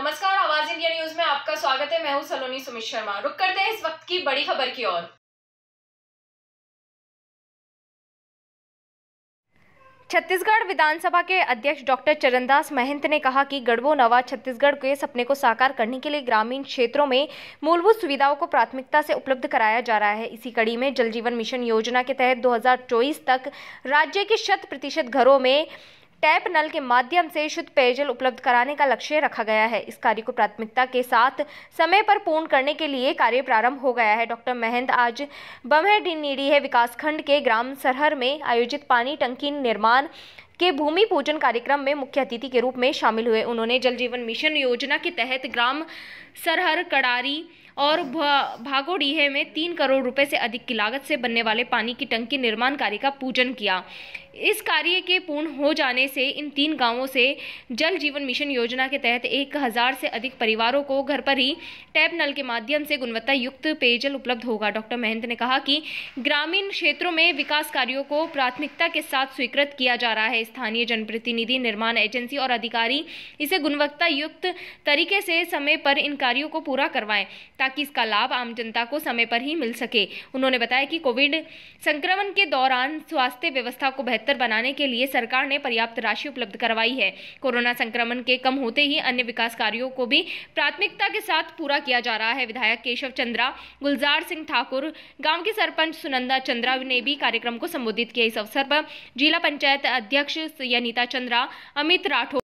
नमस्कार आवाज India news में आपका स्वागत है मैं हूं सलोनी सुमित शर्मा रुक करते हैं इस वक्त की बड़ी खबर की ओर छत्तीसगढ़ विधानसभा के अध्यक्ष डॉक्टर चरणदास महंत ने कहा कि गढ़वो नवा छत्तीसगढ़ के सपने को साकार करने के लिए ग्रामीण क्षेत्रों में मूलभूत सुविधाओं को प्राथमिकता से उपलब्ध कराया जा रहा है इसी कड़ी में जल जीवन मिशन योजना के तहत दो तक राज्य के शत प्रतिशत घरों में टैप नल के माध्यम से शुद्ध पेयजल उपलब्ध कराने का लक्ष्य रखा गया है इस कार्य को प्राथमिकता के साथ समय पर पूर्ण करने के लिए कार्य प्रारंभ हो गया है डॉक्टर महंत आज है विकासखंड के ग्राम सरहर में आयोजित पानी टंकी निर्माण के भूमि पूजन कार्यक्रम में मुख्य अतिथि के रूप में शामिल हुए उन्होंने जल जीवन मिशन योजना के तहत ग्राम सरहर कड़ारी और भागोडीहे में तीन करोड़ रुपए से अधिक की लागत से बनने वाले पानी की टंकी निर्माण कार्य का पूजन किया इस कार्य के पूर्ण हो जाने से इन तीन गांवों से जल जीवन मिशन योजना के तहत एक हज़ार से अधिक परिवारों को घर पर ही टैप नल के माध्यम से गुणवत्ता युक्त पेयजल उपलब्ध होगा डॉक्टर महंत ने कहा कि ग्रामीण क्षेत्रों में विकास कार्यों को प्राथमिकता के साथ स्वीकृत किया जा रहा है स्थानीय जनप्रतिनिधि निर्माण एजेंसी और अधिकारी इसे गुणवत्ता युक्त तरीके से समय पर इन कार्यों को पूरा करवाएं ताकि इसका लाभ आम जनता को समय पर ही मिल सके उन्होंने बताया कि कोविड संक्रमण के दौरान स्वास्थ्य व्यवस्था को बेहतर बनाने के लिए सरकार ने पर्याप्त राशि उपलब्ध करवाई है कोरोना संक्रमण के कम होते ही अन्य विकास कार्यों को भी प्राथमिकता के साथ पूरा किया जा रहा है विधायक केशव चंद्रा गुलजार सिंह ठाकुर गांव के सरपंच सुनंदा चंद्रा ने भी कार्यक्रम को संबोधित किया इस अवसर पर जिला पंचायत अध्यक्ष अध्यक्ष यनिता चंद्रा अमित राठौर